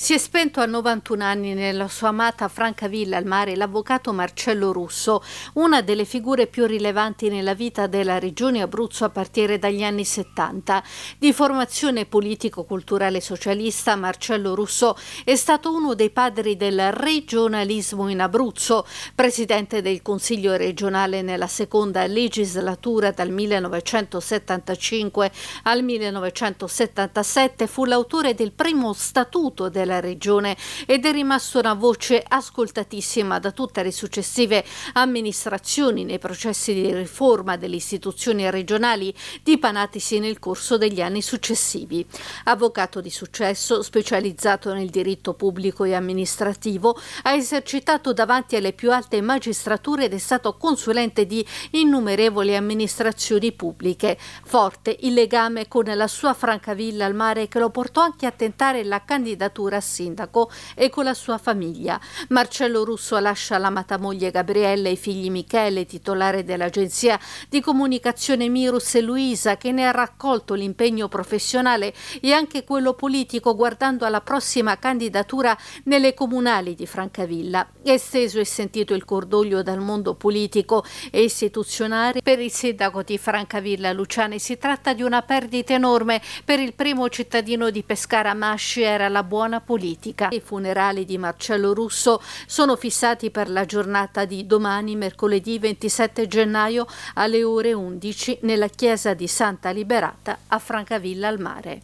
Si è spento a 91 anni nella sua amata Francavilla al mare l'avvocato Marcello Russo, una delle figure più rilevanti nella vita della regione Abruzzo a partire dagli anni 70. Di formazione politico-culturale socialista, Marcello Russo è stato uno dei padri del regionalismo in Abruzzo, presidente del Consiglio regionale nella seconda legislatura dal 1975 al 1977, fu l'autore del primo statuto della della regione ed è rimasto una voce ascoltatissima da tutte le successive amministrazioni nei processi di riforma delle istituzioni regionali dipanatisi nel corso degli anni successivi. Avvocato di successo, specializzato nel diritto pubblico e amministrativo, ha esercitato davanti alle più alte magistrature ed è stato consulente di innumerevoli amministrazioni pubbliche. Forte il legame con la sua Francavilla al mare che lo portò anche a tentare la candidatura era sindaco e con la sua famiglia. Marcello Russo lascia l'amata moglie Gabriella e i figli Michele, titolare dell'agenzia di comunicazione Mirus e Luisa, che ne ha raccolto l'impegno professionale e anche quello politico guardando alla prossima candidatura nelle comunali di Francavilla. Esteso e sentito il cordoglio dal mondo politico e istituzionale per il sindaco di Francavilla Luciani. Si tratta di una perdita enorme per il primo cittadino di Pescara Masci era la buona politica. I funerali di Marcello Russo sono fissati per la giornata di domani, mercoledì 27 gennaio alle ore 11 nella chiesa di Santa Liberata a Francavilla al Mare.